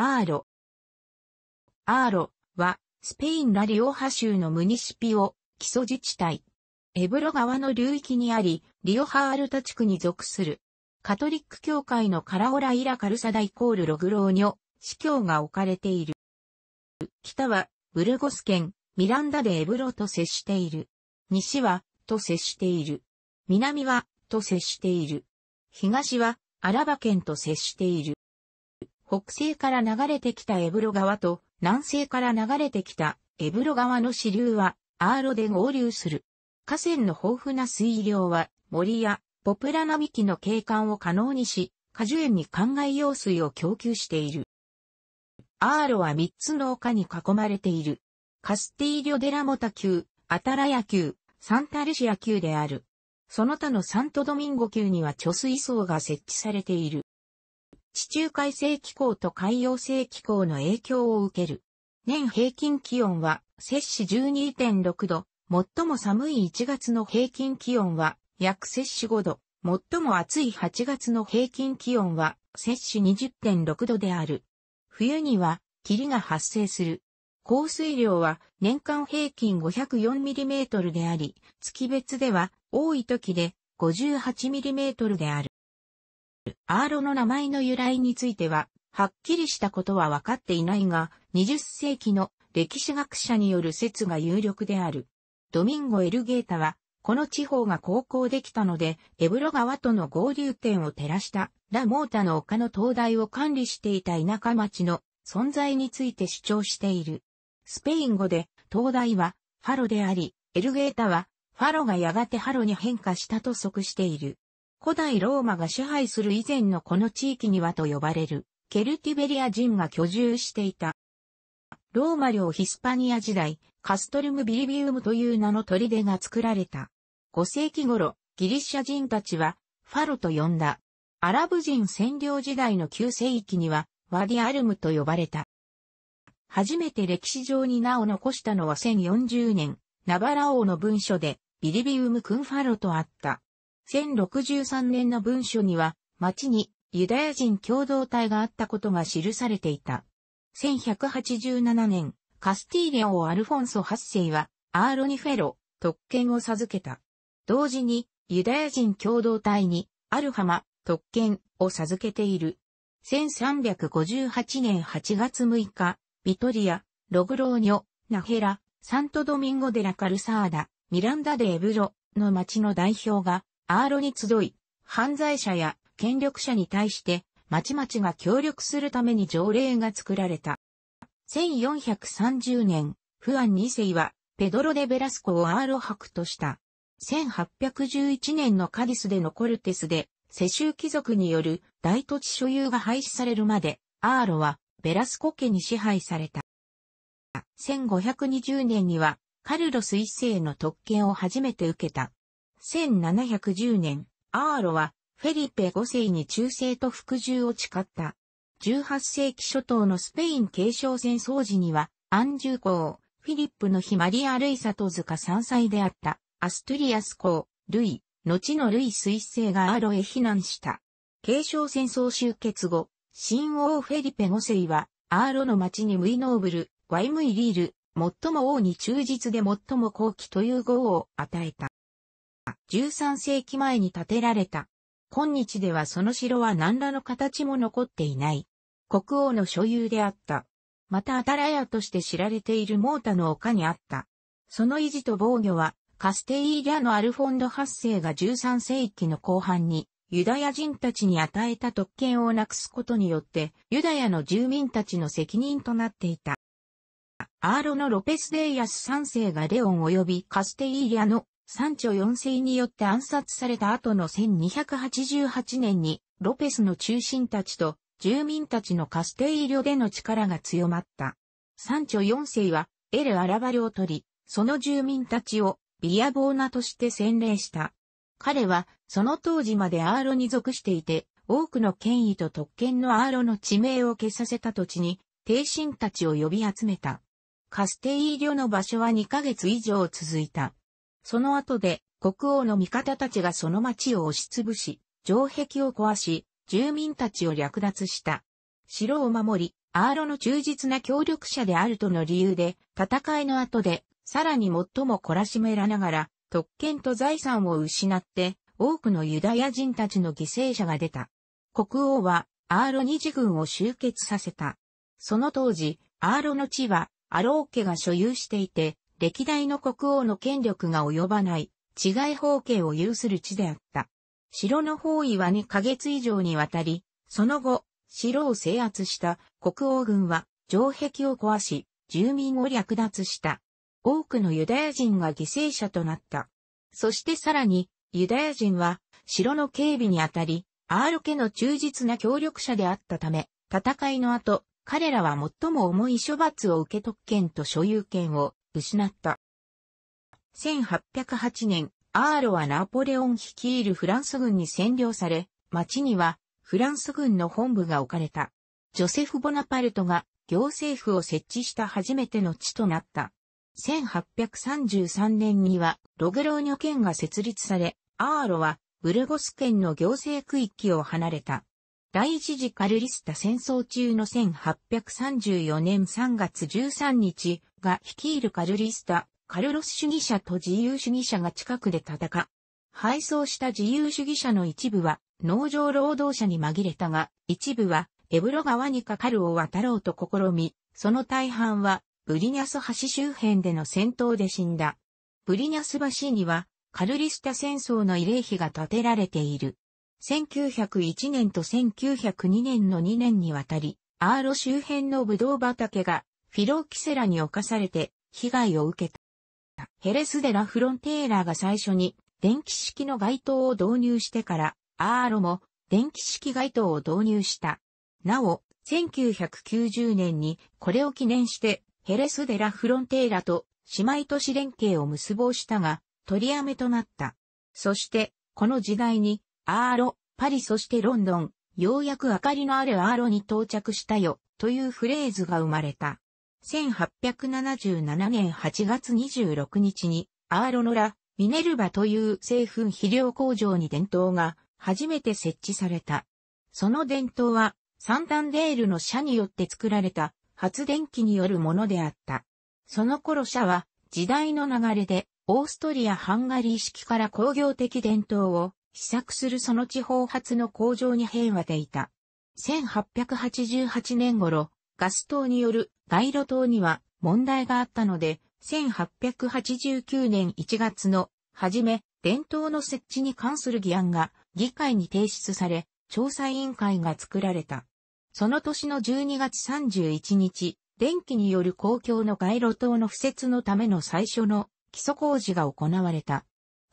アーロ。アーロは、スペインラリオハ州のムニシピオ、基礎自治体。エブロ川の流域にあり、リオハールタ地区に属する。カトリック教会のカラオライラカルサダイコールログローニョ、司教が置かれている。北は、ブルゴス県、ミランダでエブロと接している。西は、と接している。南は、と接している。東は、アラバ県と接している。北西から流れてきたエブロ川と南西から流れてきたエブロ川の支流はアーロで合流する。河川の豊富な水量は森やポプラ並木の景観を可能にし、果樹園に灌漑用水を供給している。アーロは三つの丘に囲まれている。カスティーリョ・デラモタ級、アタラヤ級、サンタルシア級である。その他のサントドミンゴ級には貯水槽が設置されている。地中海性気候と海洋性気候の影響を受ける。年平均気温は摂氏12.6度、最も寒い1月の平均気温は約摂氏5度、最も暑い8月の平均気温は摂氏20.6度である。冬には霧が発生する。降水量は年間平均 504mm であり、月別では多い時で 58mm である。アーロの名前の由来については、はっきりしたことは分かっていないが、20世紀の歴史学者による説が有力である。ドミンゴ・エルゲータは、この地方が航行できたので、エブロ川との合流点を照らしたラ・モータの丘の灯台を管理していた田舎町の存在について主張している。スペイン語で灯台はファロであり、エルゲータはファロがやがてハロに変化したと即している。古代ローマが支配する以前のこの地域にはと呼ばれる、ケルティベリア人が居住していた。ローマ領ヒスパニア時代、カストルムビリビウムという名の砦が作られた。5世紀頃、ギリシャ人たちは、ファロと呼んだ。アラブ人占領時代の9世紀には、ワディアルムと呼ばれた。初めて歴史上に名を残したのは1040年、ナバラ王の文書で、ビリビウム君ファロとあった。1063年の文書には、町にユダヤ人共同体があったことが記されていた。1187年、カスティーリオ・アルフォンソ8世は、アーロニフェロ、特権を授けた。同時に、ユダヤ人共同体に、アルハマ、特権を授けている。1358年8月6日、ビトリア、ログローニョ、ナヘラ、サントドミンゴデラカルサーダ、ミランダデエブロの町の代表がアーロに集い、犯罪者や権力者に対して、町々が協力するために条例が作られた。1430年、フアン2世は、ペドロ・デ・ベラスコをアーロ博とした。1811年のカディスでのコルテスで、世襲貴族による大土地所有が廃止されるまで、アーロはベラスコ家に支配された。1520年には、カルロス1世の特権を初めて受けた。1710年、アーロはフェリペ5世に忠誠と服従を誓った。18世紀初頭のスペイン継承戦争時には、アンジュ公、フィリップの日マリア・ルイ・サトズカ3歳であった、アストゥリアス公、ルイ、後のルイ彗星がアーロへ避難した。継承戦争終結後、新王フェリペ5世は、アーロの町にムイノーブル、ワイムイリール、最も王に忠実で最も高貴という号を与えた。13世紀前に建てられた。今日ではその城は何らの形も残っていない。国王の所有であった。またアタラヤとして知られているモータの丘にあった。その維持と防御は、カステイーリャのアルフォンド8世が13世紀の後半に、ユダヤ人たちに与えた特権をなくすことによって、ユダヤの住民たちの責任となっていた。アーロのロペス・デイアス3世がレオン及びカステイーリャの三頂四世によって暗殺された後の1288年に、ロペスの中心たちと住民たちのカステイリョでの力が強まった。三頂四世は、エル・アラバ領を取り、その住民たちをビアボーナとして洗礼した。彼は、その当時までアーロに属していて、多くの権威と特権のアーロの地名を消させた土地に、帝神たちを呼び集めた。カステイリョの場所は2ヶ月以上続いた。その後で、国王の味方たちがその町を押しつぶし、城壁を壊し、住民たちを略奪した。城を守り、アーロの忠実な協力者であるとの理由で、戦いの後で、さらに最も懲らしめらながら、特権と財産を失って、多くのユダヤ人たちの犠牲者が出た。国王は、アーロ二次軍を集結させた。その当時、アーロの地は、アロー家が所有していて、歴代の国王の権力が及ばない、治外法権を有する地であった。城の方位は2ヶ月以上にわたり、その後、城を制圧した国王軍は城壁を壊し、住民を略奪した。多くのユダヤ人が犠牲者となった。そしてさらに、ユダヤ人は城の警備にあたり、アール家の忠実な協力者であったため、戦いの後、彼らは最も重い処罰を受け特権と所有権を失った。1808年、アーロはナポレオン率いるフランス軍に占領され、町にはフランス軍の本部が置かれた。ジョセフ・ボナパルトが行政府を設置した初めての地となった。1833年にはログローニョ県が設立され、アーロはブルゴス県の行政区域を離れた。第一次カルリスタ戦争中の1834年3月13日が率いるカルリスタ、カルロス主義者と自由主義者が近くで戦。う。敗走した自由主義者の一部は農場労働者に紛れたが、一部はエブロ川にかかるを渡ろうと試み、その大半はブリニャス橋周辺での戦闘で死んだ。ブリニャス橋にはカルリスタ戦争の慰霊碑が建てられている。1901年と1902年の2年にわたり、アーロ周辺のブドウ畑がフィローキセラに侵されて被害を受けた。ヘレスデラ・フロンテーラが最初に電気式の街灯を導入してから、アーロも電気式街灯を導入した。なお、1990年にこれを記念してヘレスデラ・フロンテーラと姉妹都市連携を結ぼうしたが、取りやめとなった。そして、この時代にアーロ、パリそしてロンドン、ようやく明かりのあるアーロに到着したよ、というフレーズが生まれた。1877年8月26日に、アーロノラ、ミネルバという製粉肥料工場に伝統が初めて設置された。その伝統は、サンタンデールの社によって作られた発電機によるものであった。その頃社は、時代の流れで、オーストリア・ハンガリー式から工業的伝統を試作するその地方発の工場に変和ていた。1888年頃、ガス灯による街路灯には問題があったので、1889年1月の初め、伝統の設置に関する議案が議会に提出され、調査委員会が作られた。その年の12月31日、電気による公共の街路灯の敷設のための最初の基礎工事が行われた。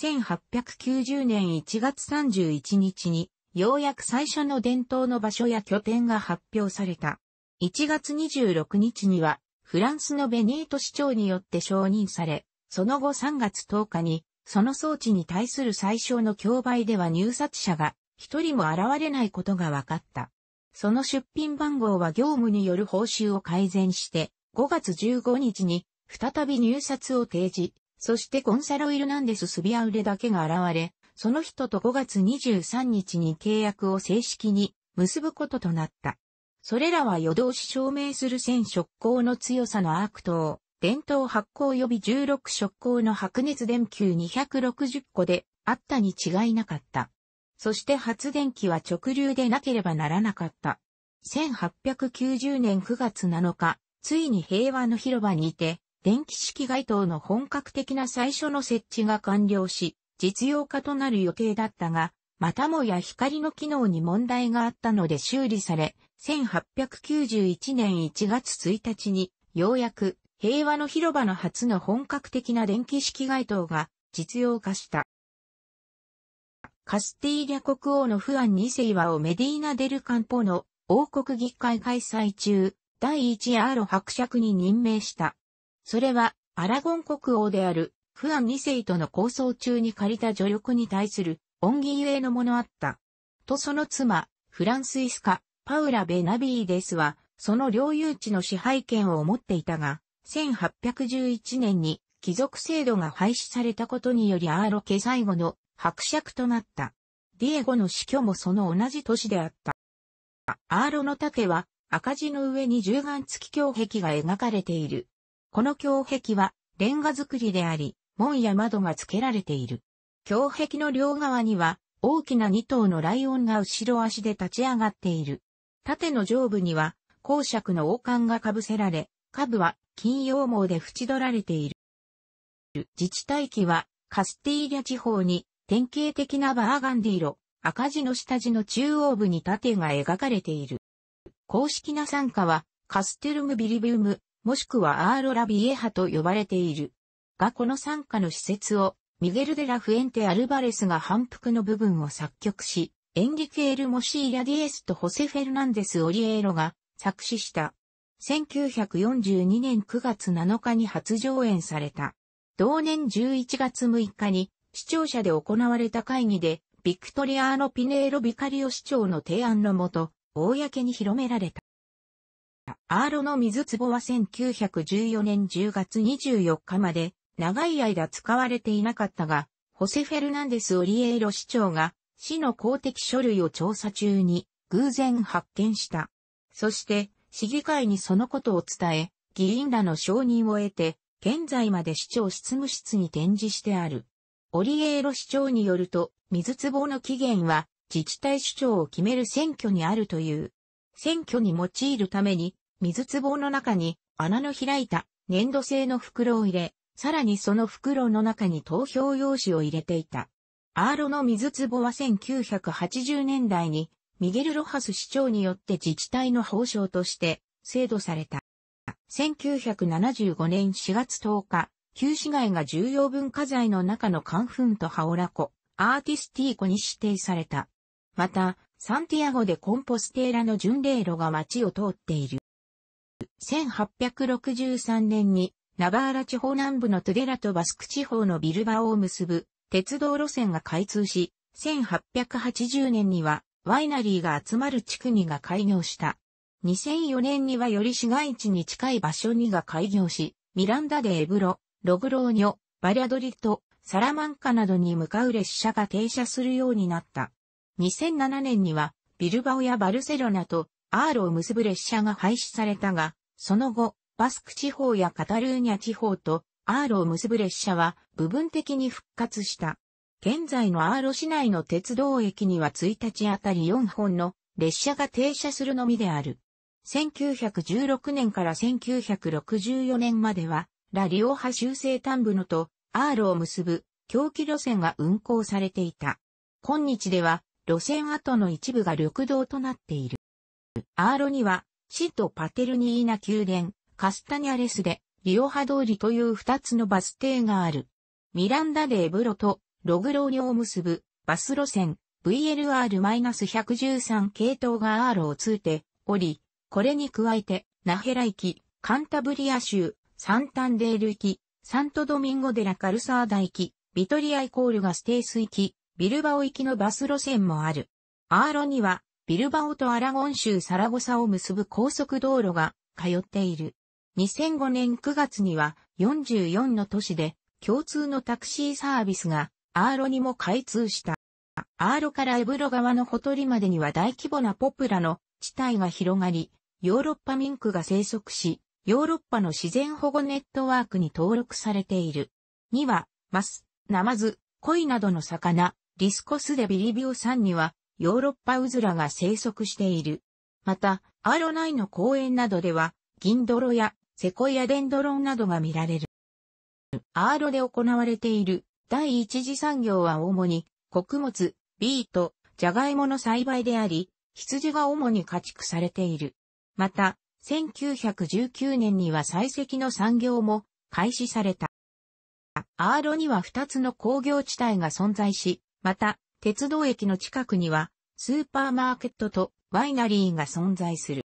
1890年1月31日に、ようやく最初の伝統の場所や拠点が発表された。1月26日には、フランスのベニート市長によって承認され、その後3月10日に、その装置に対する最小の競売では入札者が一人も現れないことが分かった。その出品番号は業務による報酬を改善して、5月15日に再び入札を提示、そしてコンサロ・イルナンデス・スビアウレだけが現れ、その人と5月23日に契約を正式に結ぶこととなった。それらは夜通し証明する1000触光の強さのアークと、伝統発光予備16触光の白熱電球260個であったに違いなかった。そして発電機は直流でなければならなかった。1890年9月7日、ついに平和の広場にいて、電気式街灯の本格的な最初の設置が完了し、実用化となる予定だったが、またもや光の機能に問題があったので修理され、1891年1月1日に、ようやく平和の広場の初の本格的な電気式街灯が実用化した。カスティーリャ国王のフアン2世はオメディーナ・デル・カンポの王国議会開催中、第1アーロ伯爵に任命した。それは、アラゴン国王である、フアン2世との構想中に借りた助力に対する恩義ゆえのものあった。とその妻、フランスイスカ、パウラ・ベナビーデスは、その領有地の支配権を持っていたが、1811年に貴族制度が廃止されたことによりアーロ家最後の伯爵となった。ディエゴの死去もその同じ年であった。アーロの盾は赤字の上に銃眼付き胸壁が描かれている。この胸壁はレンガ造りであり、門や窓が付けられている。胸壁の両側には大きな二頭のライオンが後ろ足で立ち上がっている。縦の上部には公爵の王冠が被せられ、下部は金羊毛で縁取られている。自治体機はカスティーリャ地方に典型的なバーガンディ色、赤字の下地の中央部に縦が描かれている。公式な参加はカステルムビリビウム、もしくはアーロラ・ビエハと呼ばれている。がこの傘下の施設を、ミゲル・デ・ラ・フエンテ・アルバレスが反復の部分を作曲し、エンリケエル・モシーラ・ディエスとホセ・フェルナンデス・オリエーロが作詞した。1942年9月7日に初上演された。同年11月6日に、視聴者で行われた会議で、ビクトリアーノ・ピネーロ・ビカリオ市長の提案のもと、公に広められた。アーロの水壺は1914年10月24日まで長い間使われていなかったが、ホセ・フェルナンデス・オリエイロ市長が市の公的書類を調査中に偶然発見した。そして市議会にそのことを伝え、議員らの承認を得て、現在まで市長執務室に展示してある。オリエイロ市長によると、水壺の起源は自治体首長を決める選挙にあるという。選挙に用いるために、水壺の中に穴の開いた粘土製の袋を入れ、さらにその袋の中に投票用紙を入れていた。アーロの水壺は1980年代にミゲル・ロハス市長によって自治体の報奨として制度された。1975年4月10日、旧市街が重要文化財の中のカンフンとハオラコ、アーティスティーコに指定された。また、サンティアゴでコンポステーラの巡礼路が街を通っている。1863年にナバーラ地方南部のトゥデラとバスク地方のビルバオを結ぶ鉄道路線が開通し、1880年にはワイナリーが集まる地区にが開業した。2004年にはより市街地に近い場所にが開業し、ミランダでエブロ、ログローニョ、バリャドリット、サラマンカなどに向かう列車が停車するようになった。2007年には、ビルバオやバルセロナとアーロを結ぶ列車が廃止されたが、その後、バスク地方やカタルーニャ地方とアーロを結ぶ列車は部分的に復活した。現在のアーロ市内の鉄道駅には1日あたり4本の列車が停車するのみである。1916年から1964年までは、ラリオハ修正端部のとアーロを結ぶ狂気路線が運行されていた。今日では路線跡の一部が緑道となっている。アーロには、市とパテルニーナ宮殿、カスタニャレスで、リオハ通りという二つのバス停がある。ミランダでエブロとログローリを結ぶバス路線 VLR-113 系統がアーロを通ており、これに加えてナヘラ行き、カンタブリア州、サンタンデール行き、サントドミンゴデラカルサーダ行き、ビトリアイコールがステース行き、ビルバオ行きのバス路線もある。アーロには、ビルバオとアラゴン州サラゴサを結ぶ高速道路が通っている。2005年9月には44の都市で共通のタクシーサービスがアーロにも開通した。アーロからエブロ川のほとりまでには大規模なポプラの地帯が広がり、ヨーロッパミンクが生息し、ヨーロッパの自然保護ネットワークに登録されている。には、マス、ナマズ、コイなどの魚、リスコスでビリビオ山にはヨーロッパウズラが生息している。また、アロナイの公園などでは、銀泥やセコイアデンドロンなどが見られる。アーロで行われている第一次産業は主に穀物、ビート、ジャガイモの栽培であり、羊が主に家畜されている。また、1919年には採石の産業も開始された。アーロには2つの工業地帯が存在し、また、鉄道駅の近くには、スーパーマーケットとワイナリーが存在する。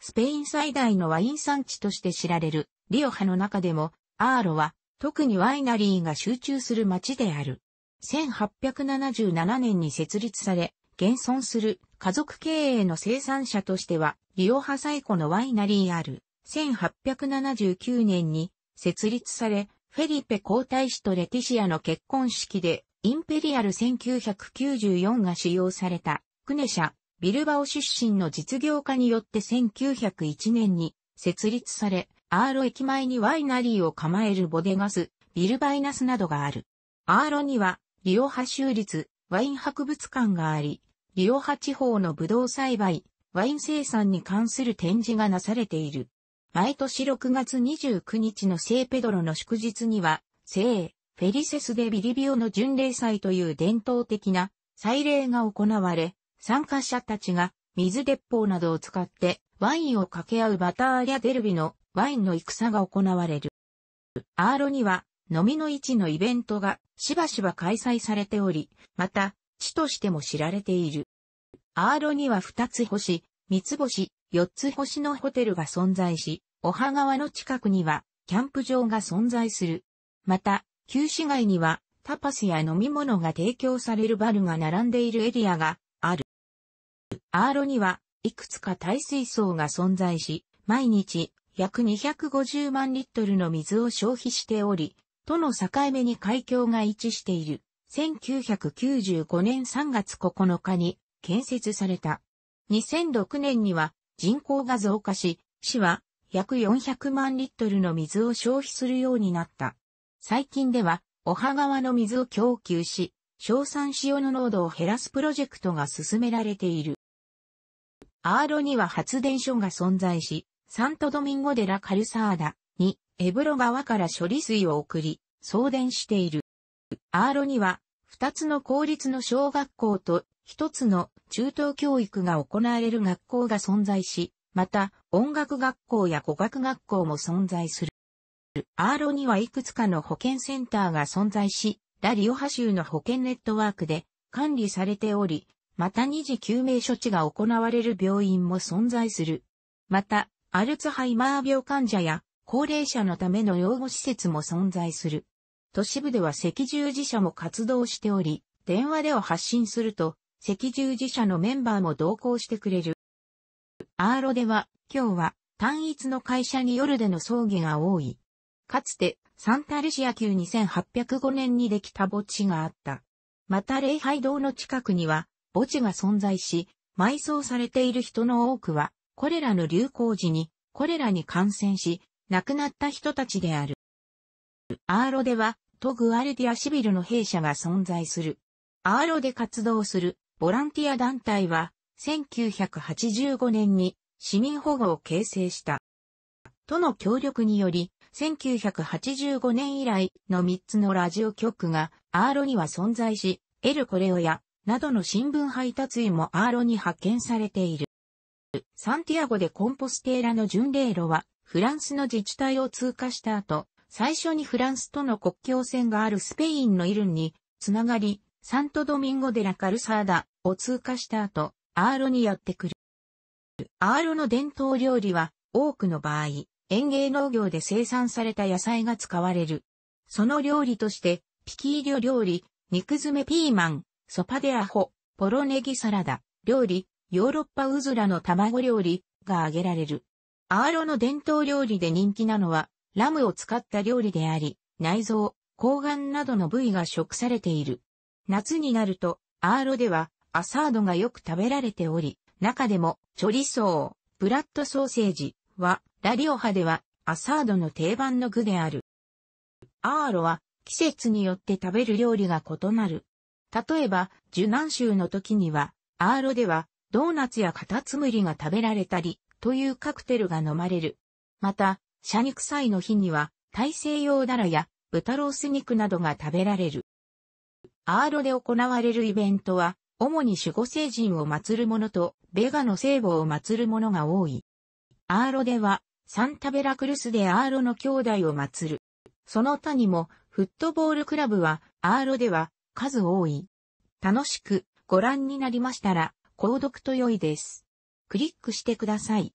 スペイン最大のワイン産地として知られるリオハの中でも、アーロは特にワイナリーが集中する街である。1877年に設立され、現存する家族経営の生産者としては、リオハ最古のワイナリーある。1879年に設立され、フェリペ皇太子とレティシアの結婚式でインペリアル1994が使用された、クネ社、ビルバオ出身の実業家によって1901年に設立され、アーロ駅前にワイナリーを構えるボデガス、ビルバイナスなどがある。アーロには、リオハ州立ワイン博物館があり、リオハ地方のブドウ栽培、ワイン生産に関する展示がなされている。毎年6月29日の聖ペドロの祝日には、聖フェリセス・デ・ビリビオの巡礼祭という伝統的な祭礼が行われ、参加者たちが水鉄砲などを使ってワインを掛け合うバターリア・デルビのワインの戦が行われる。アーロには飲みの市のイベントがしばしば開催されており、また、地としても知られている。アーロには二つ星、三つ星、四つ星のホテルが存在し、オハ川の近くにはキャンプ場が存在する。また、旧市街にはタパスや飲み物が提供されるバルが並んでいるエリアがある。アーロにはいくつか耐水槽が存在し、毎日約250万リットルの水を消費しており、都の境目に海峡が位置している。1995年3月9日に建設された。2006年には人口が増加し、市は約400万リットルの水を消費するようになった。最近では、おは川の水を供給し、硝酸塩の濃度を減らすプロジェクトが進められている。アーロには発電所が存在し、サントドミンゴデラカルサーダにエブロ川から処理水を送り、送電している。アーロには、二つの公立の小学校と一つの中等教育が行われる学校が存在し、また音楽学校や語学学校も存在する。アーロにはいくつかの保健センターが存在し、ラリオハ州の保健ネットワークで管理されており、また二次救命処置が行われる病院も存在する。また、アルツハイマー病患者や高齢者のための養護施設も存在する。都市部では赤十字社も活動しており、電話では発信すると、赤十字社のメンバーも同行してくれる。アーロでは、今日は単一の会社に夜での葬儀が多い。かつてサンタルシア級2805年にできた墓地があった。また礼拝堂の近くには墓地が存在し、埋葬されている人の多くは、これらの流行時に、これらに感染し、亡くなった人たちである。アーロでは、トグアルディアシビルの弊社が存在する。アーロで活動するボランティア団体は、1985年に市民保護を形成した。との協力により、1985年以来の3つのラジオ局がアーロには存在し、エルコレオや、などの新聞配達員もアーロに派遣されている。サンティアゴでコンポステーラの巡礼路は、フランスの自治体を通過した後、最初にフランスとの国境線があるスペインのイルンに、つながり、サントドミンゴ・デラ・カルサーダを通過した後、アーロにやってくる。アーロの伝統料理は、多くの場合、園芸農業で生産された野菜が使われる。その料理として、ピキーリョ料理、肉詰めピーマン、ソパデアホ、ポロネギサラダ、料理、ヨーロッパウズラの卵料理が挙げられる。アーロの伝統料理で人気なのは、ラムを使った料理であり、内臓、抗がんなどの部位が食されている。夏になると、アーロでは、アサードがよく食べられており、中でも、チョリソー、ブラッドソーセージは、ラリオハではアサードの定番の具である。アーロは季節によって食べる料理が異なる。例えば、受難州の時には、アーロではドーナツやカタツムリが食べられたり、というカクテルが飲まれる。また、シャニクサイの日には、大西洋ダラや豚ロース肉などが食べられる。アーロで行われるイベントは、主に守護聖人を祀る者と、ベガの聖母を祀る者が多い。アーロでは、サンタベラクルスでアーロの兄弟を祀る。その他にも、フットボールクラブは、アーロでは、数多い。楽しく、ご覧になりましたら、購読と良いです。クリックしてください。